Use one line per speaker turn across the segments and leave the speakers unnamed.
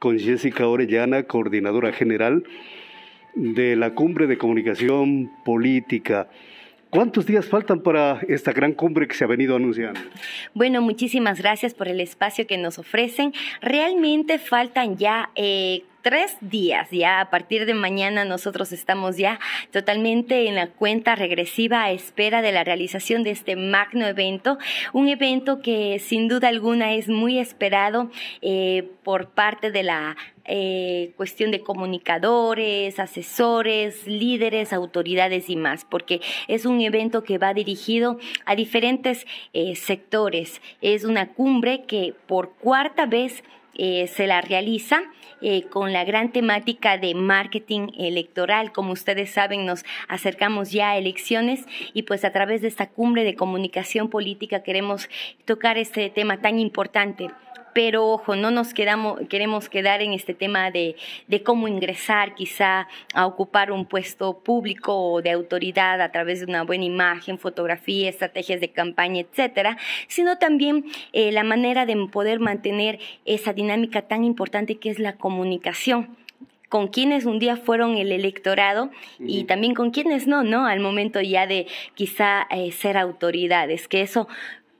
con Jessica Orellana, coordinadora general de la Cumbre de Comunicación Política. ¿Cuántos días faltan para esta gran cumbre que se ha venido anunciando?
Bueno, muchísimas gracias por el espacio que nos ofrecen. Realmente faltan ya eh, tres días. Ya a partir de mañana nosotros estamos ya totalmente en la cuenta regresiva a espera de la realización de este magno evento. Un evento que sin duda alguna es muy esperado eh, por parte de la eh, cuestión de comunicadores, asesores, líderes, autoridades y más, porque es un evento que va dirigido a diferentes eh, sectores. Es una cumbre que por cuarta vez eh, se la realiza eh, con la gran temática de marketing electoral. Como ustedes saben, nos acercamos ya a elecciones y pues a través de esta cumbre de comunicación política queremos tocar este tema tan importante pero ojo, no nos quedamos, queremos quedar en este tema de, cómo ingresar quizá a ocupar un puesto público o de autoridad a través de una buena imagen, fotografía, estrategias de campaña, etcétera, sino también eh, la manera de poder mantener esa dinámica tan importante que es la comunicación con quienes un día fueron el electorado y también con quienes no, ¿no? Al momento ya de quizá eh, ser autoridades, que eso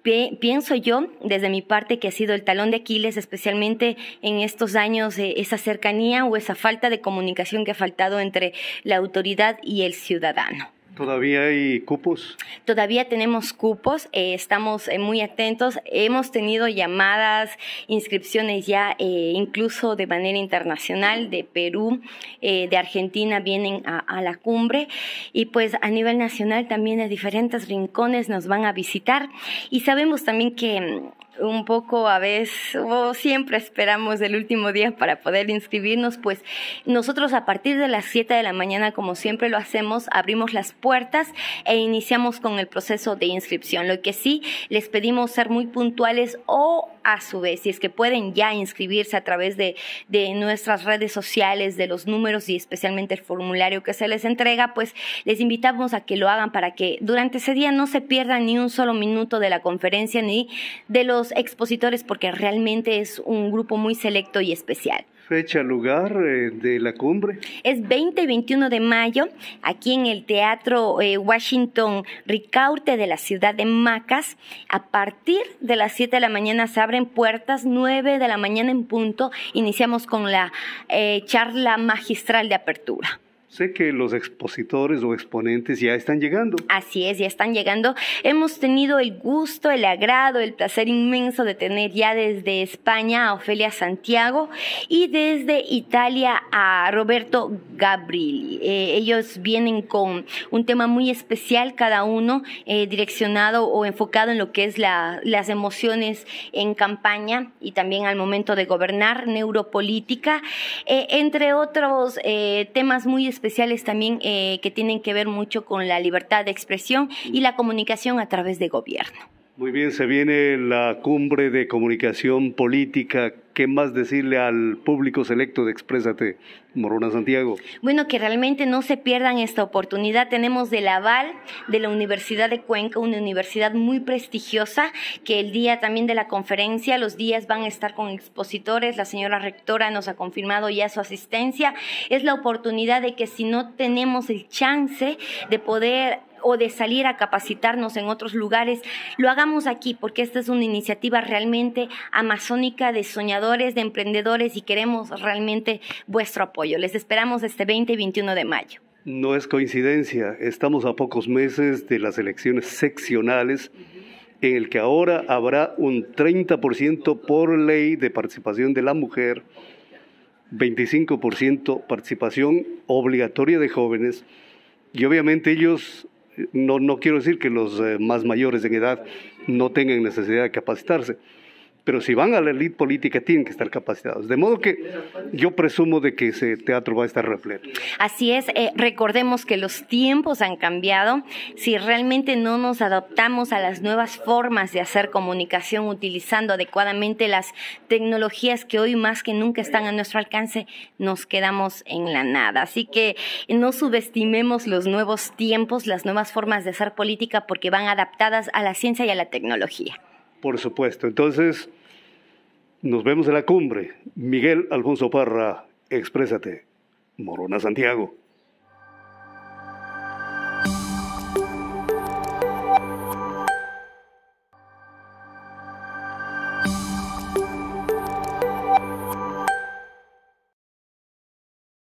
pienso yo, desde mi parte, que ha sido el talón de Aquiles, especialmente en estos años, eh, esa cercanía o esa falta de comunicación que ha faltado entre la autoridad y el ciudadano.
¿Todavía hay cupos?
Todavía tenemos cupos, eh, estamos eh, muy atentos. Hemos tenido llamadas, inscripciones ya eh, incluso de manera internacional, de Perú, de Argentina vienen a, a, la cumbre y pues a nivel nacional también de diferentes rincones nos van a visitar y sabemos también que mm, un poco a veces, o siempre esperamos el último día para poder inscribirnos, pues nosotros a partir de las 7 de la mañana, como siempre lo hacemos, abrimos las puertas e iniciamos con el proceso de inscripción. Lo que sí, les pedimos ser muy puntuales o a su vez, si es que pueden ya inscribirse a través de, de nuestras redes sociales, de los números y especialmente el formulario que se les entrega, pues les invitamos a que lo hagan para que durante ese día no se pierdan ni un solo minuto de la conferencia ni de los expositores porque realmente es un grupo muy selecto y especial.
Fecha, lugar eh, de la cumbre.
Es 20 y 21 de mayo, aquí en el Teatro eh, Washington Ricaurte de la ciudad de Macas. A partir de las 7 de la mañana se abren puertas, 9 de la mañana en punto iniciamos con la eh, charla magistral de apertura.
Sé que los expositores o exponentes ya están llegando.
Así es, ya están llegando. Hemos tenido el gusto, el agrado, el placer inmenso de tener ya desde España a Ofelia Santiago y desde Italia a Roberto Gabriel eh, ellos vienen con un tema muy especial, cada uno eh, direccionado o enfocado en lo que es la, las emociones en campaña y también al momento de gobernar, neuropolítica, eh, entre otros temas muy especiales especiales también eh, que tienen que ver mucho con la libertad de expresión y la comunicación a través de gobierno.
Muy bien, se viene la cumbre de comunicación política ¿Qué más decirle al público selecto de Exprésate, Morona Santiago?
Bueno, que realmente no se pierdan esta oportunidad. Tenemos del aval de la Universidad de Cuenca, una universidad muy prestigiosa, que el día también de la conferencia, los días van a estar con expositores. La señora rectora nos ha confirmado ya su asistencia. Es la oportunidad de que si no tenemos el chance de poder o de salir a capacitarnos en otros lugares, lo hagamos aquí, porque esta es una iniciativa realmente amazónica de soñadores, de emprendedores y queremos realmente vuestro apoyo. Les esperamos este 20 y 21 de mayo.
No es coincidencia, estamos a pocos meses de las elecciones seccionales en el que ahora habrá un 30% por ley de participación de la mujer, 25% participación obligatoria de jóvenes, y obviamente ellos no, no quiero decir que los eh, más mayores en edad no tengan necesidad de capacitarse, pero si van a la elite política tienen que estar capacitados. De modo que yo presumo de que ese teatro va a estar repleto.
Así es, eh, recordemos que los tiempos han cambiado. Si realmente no nos adaptamos a las nuevas formas de hacer comunicación utilizando adecuadamente las tecnologías que hoy más que nunca están a nuestro alcance, nos quedamos en la nada. Así que no subestimemos los nuevos tiempos, las nuevas formas de hacer política porque van adaptadas a la ciencia y a la tecnología.
Por supuesto. Entonces, nos vemos en la cumbre. Miguel Alfonso Parra, exprésate. Morona Santiago.